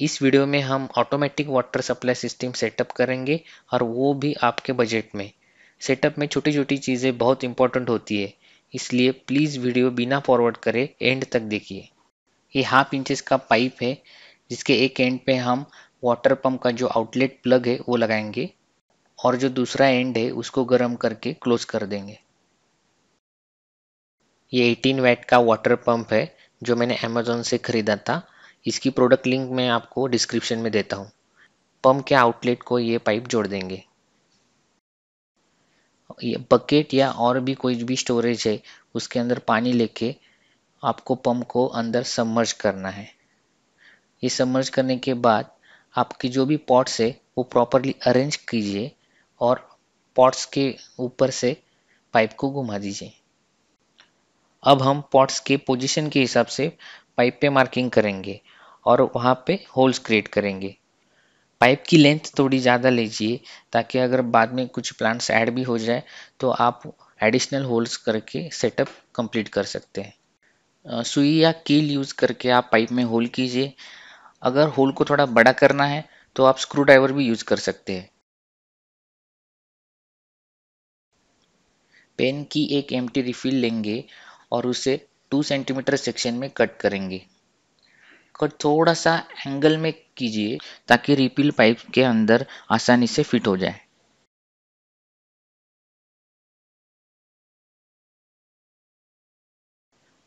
इस वीडियो में हम automatic water supply system setup करेंगे और वो भी आपके बजट में सेटअप में छोटी छोटी चीज़ें बहुत इंपॉर्टेंट होती है इसलिए प्लीज़ वीडियो बिना फॉरवर्ड करें एंड तक देखिए ये हाफ इंचेस का पाइप है जिसके एक एंड पे हम वाटर पंप का जो आउटलेट प्लग है वो लगाएंगे और जो दूसरा एंड है उसको गर्म करके क्लोज कर देंगे ये 18 वैट का वाटर पंप है जो मैंने अमेजोन से ख़रीदा था इसकी प्रोडक्ट लिंक मैं आपको डिस्क्रिप्शन में देता हूँ पम्प के आउटलेट को ये पाइप जोड़ देंगे ये बकेट या और भी कोई भी स्टोरेज है उसके अंदर पानी लेके आपको पम्प को अंदर सबमर्ज करना है ये सबमर्ज करने के बाद आपकी जो भी पॉट्स है वो प्रॉपरली अरेंज कीजिए और पॉट्स के ऊपर से पाइप को घुमा दीजिए अब हम पॉट्स के पोजीशन के हिसाब से पाइप पे मार्किंग करेंगे और वहाँ पे होल्स क्रिएट करेंगे पाइप की लेंथ थोड़ी ज़्यादा लीजिए ताकि अगर बाद में कुछ प्लांट्स ऐड भी हो जाए तो आप एडिशनल होल्स करके सेटअप कंप्लीट कर सकते हैं सुई या कील यूज़ करके आप पाइप में होल कीजिए अगर होल को थोड़ा बड़ा करना है तो आप स्क्रू ड्राइवर भी यूज़ कर सकते हैं पेन की एक एम्प्टी रिफिल लेंगे और उसे टू सेंटीमीटर सेक्शन में कट करेंगे कट थोड़ा सा एंगल में कीजिए ताकि रिपील पाइप के अंदर आसानी से फिट हो जाए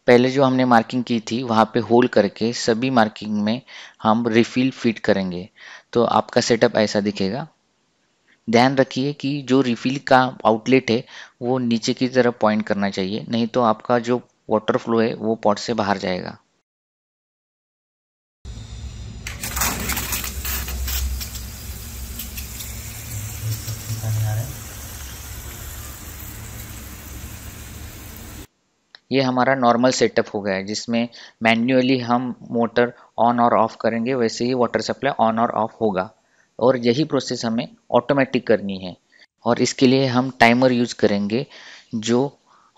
पहले जो हमने मार्किंग की थी वहाँ पे होल करके सभी मार्किंग में हम रिफिल फिट करेंगे तो आपका सेटअप ऐसा दिखेगा ध्यान रखिए कि जो रिफिल का आउटलेट है वो नीचे की तरफ पॉइंट करना चाहिए नहीं तो आपका जो वाटर फ्लो है वो पॉट से बाहर जाएगा ये हमारा नॉर्मल सेटअप हो गया है जिसमें मैन्युअली हम मोटर ऑन और ऑफ करेंगे वैसे ही वाटर सप्लाई ऑन और ऑफ होगा और यही प्रोसेस हमें ऑटोमेटिक करनी है और इसके लिए हम टाइमर यूज़ करेंगे जो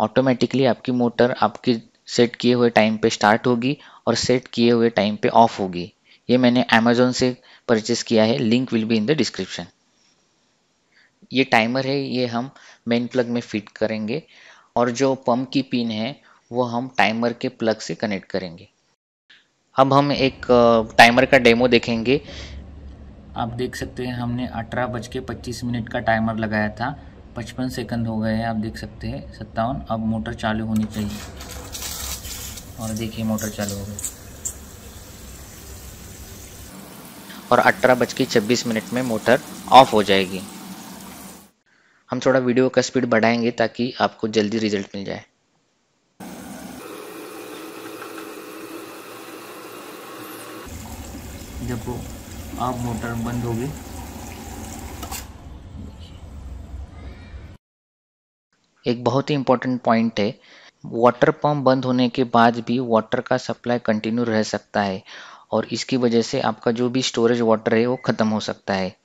ऑटोमेटिकली आपकी मोटर आपके सेट किए हुए टाइम पे स्टार्ट होगी और सेट किए हुए टाइम पे ऑफ होगी ये मैंने अमेजोन से परचेस किया है link will be in the description ये टाइमर है ये हम मेन प्लग में फिट करेंगे और जो पम्प की पिन है वो हम टाइमर के प्लग से कनेक्ट करेंगे अब हम एक टाइमर uh, का डेमो देखेंगे आप देख सकते हैं हमने अठारह बज के पच्चीस मिनट का टाइमर लगाया था पचपन सेकंड हो गए हैं आप देख सकते हैं सत्तावन अब मोटर चालू होनी चाहिए और देखिए मोटर चालू हो गई और अठारह बज के छब्बीस मिनट में मोटर ऑफ हो जाएगी हम थोड़ा वीडियो का स्पीड बढ़ाएंगे ताकि आपको जल्दी रिजल्ट मिल जाए जब वो आप मोटर बंद होगी एक बहुत ही इंपॉर्टेंट पॉइंट है वाटर पंप बंद होने के बाद भी वाटर का सप्लाई कंटिन्यू रह सकता है और इसकी वजह से आपका जो भी स्टोरेज वाटर है वो ख़त्म हो सकता है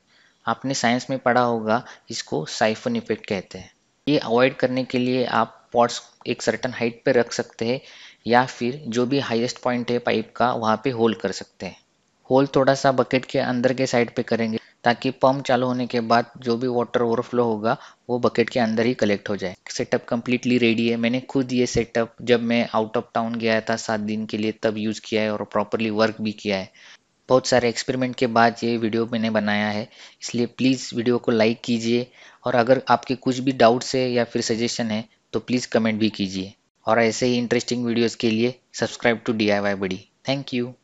आपने साइंस में पढ़ा होगा इसको साइफन इफेक्ट कहते हैं ये अवॉइड करने के लिए आप पॉट्स एक सर्टन हाइट पर रख सकते हैं या फिर जो भी हाईएस्ट पॉइंट है पाइप का वहाँ पे होल कर सकते हैं होल थोड़ा सा बकेट के अंदर के साइड पे करेंगे ताकि पंप चालू होने के बाद जो भी वाटर ओवरफ्लो होगा वो बकेट के अंदर ही कलेक्ट हो जाए सेटअप कम्प्लीटली रेडी है मैंने खुद ये सेटअप जब मैं आउट ऑफ टाउन गया था सात दिन के लिए तब यूज़ किया है और प्रॉपरली वर्क भी किया है बहुत सारे एक्सपेरिमेंट के बाद ये वीडियो मैंने बनाया है इसलिए प्लीज़ वीडियो को लाइक कीजिए और अगर आपके कुछ भी डाउट्स है या फिर सजेशन है तो प्लीज़ कमेंट भी कीजिए और ऐसे ही इंटरेस्टिंग वीडियोज़ के लिए subscribe to D I Y बड़ी थैंक यू